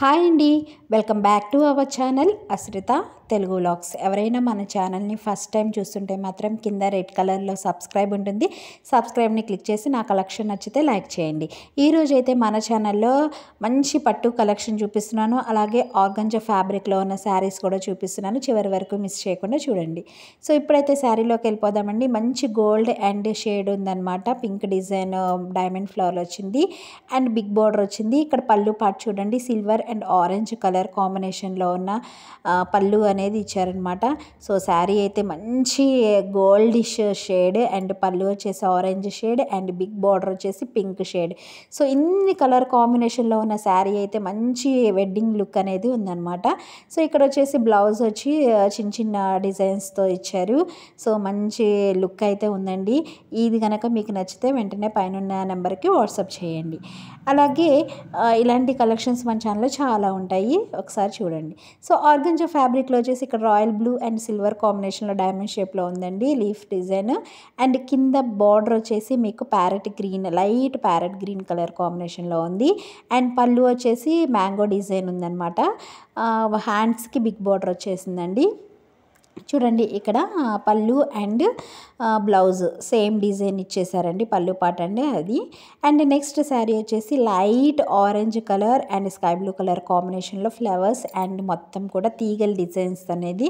hi అండి welcome back to our channel Ashritha Telugu vlogs ఎవరైనా మన ఛానల్ని ఫస్ట్ టైం చూస్తుంటే మాత్రం కింద రెడ్ కలర్లో సబ్స్క్రైబ్ ఉంటుంది సబ్స్క్రైబ్ని క్లిక్ చేసి నా కలెక్షన్ నచ్చితే లైక్ చేయండి ఈరోజు అయితే మన ఛానల్లో మంచి పట్టు కలెక్షన్ చూపిస్తున్నాను అలాగే ఆర్గంజ ఫ్యాబ్రిక్లో ఉన్న శారీస్ కూడా చూపిస్తున్నాను చివరి వరకు మిస్ చేయకుండా చూడండి సో ఇప్పుడైతే శారీలోకి వెళ్ళిపోదామండి మంచి గోల్డ్ అండ్ షేడ్ ఉందన్నమాట పింక్ డిజైన్ డైమండ్ ఫ్లవర్ వచ్చింది అండ్ బిగ్ బోర్డర్ వచ్చింది ఇక్కడ పళ్ళు పాటు చూడండి సిల్వర్ అండ్ ఆరెంజ్ కలర్ కాంబినేషన్లో ఉన్న పళ్ళు అనేది ఇచ్చారనమాట సో శారీ అయితే మంచి గోల్డిష్ షేడ్ అండ్ పళ్ళు వచ్చేసి orange shade and big border వచ్చేసి పింక్ షేడ్ సో ఇన్ని కలర్ కాంబినేషన్లో ఉన్న శారీ అయితే మంచి వెడ్డింగ్ లుక్ అనేది ఉందనమాట సో ఇక్కడ వచ్చేసి బ్లౌజ్ వచ్చి చిన్న చిన్న డిజైన్స్తో ఇచ్చారు సో మంచి లుక్ అయితే ఉందండి ఇది కనుక మీకు నచ్చితే వెంటనే పైన నెంబర్కి వాట్సాప్ చేయండి అలాగే ఇలాంటి కలెక్షన్స్ మన ఛానల్లో చాలా ఉంటాయి ఒకసారి చూడండి సో ఆర్గంజ ఫ్యాబ్రిక్లో వచ్చేసి ఇక్కడ రాయల్ బ్లూ అండ్ సిల్వర్ కాంబినేషన్లో డైమండ్ షేప్లో ఉందండి లీఫ్ డిజైన్ అండ్ కింద బార్డర్ వచ్చేసి మీకు parrot green light parrot green colour కాంబినేషన్లో ఉంది అండ్ పళ్ళు వచ్చేసి మ్యాంగో డిజైన్ ఉందన్నమాట హ్యాండ్స్కి బిగ్ బార్డర్ వచ్చేసిందండి చూడండి ఇక్కడ పళ్ళు అండ్ బ్లౌజ్ సేమ్ డిజైన్ ఇచ్చేసారండి పళ్ళు పాట అండి అది అండ్ నెక్స్ట్ శారీ వచ్చేసి light orange colour and sky blue colour కాంబినేషన్లో ఫ్లవర్స్ అండ్ మొత్తం కూడా తీగల డిజైన్స్ అనేది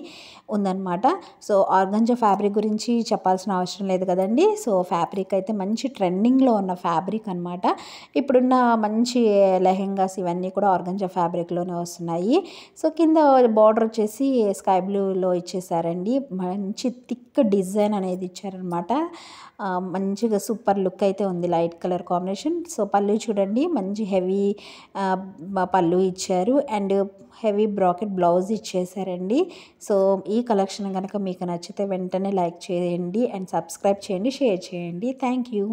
ఉందన్నమాట సో ఆర్గంజా ఫ్యాబ్రిక్ గురించి చెప్పాల్సిన అవసరం లేదు కదండి సో ఫ్యాబ్రిక్ అయితే మంచి ట్రెండింగ్లో ఉన్న ఫ్యాబ్రిక్ అనమాట ఇప్పుడున్న మంచి లెహెంగాస్ ఇవన్నీ కూడా ఆర్గంజా ఫ్యాబ్రిక్లోనే వస్తున్నాయి సో కింద బార్డర్ వచ్చేసి స్కై బ్లూలో ఇచ్చేసారు ఇచ్చారండి మంచి థిక్ డిజైన్ అనేది ఇచ్చారనమాట మంచిగా సూపర్ లుక్ అయితే ఉంది లైట్ కలర్ కాంబినేషన్ సో పళ్ళు చూడండి మంచి హెవీ పళ్ళు ఇచ్చారు అండ్ హెవీ బ్రాకెట్ బ్లౌజ్ ఇచ్చేసారండి సో ఈ కలెక్షన్ కనుక మీకు నచ్చితే వెంటనే లైక్ చేయండి అండ్ సబ్స్క్రైబ్ చేయండి షేర్ చేయండి థ్యాంక్ యూ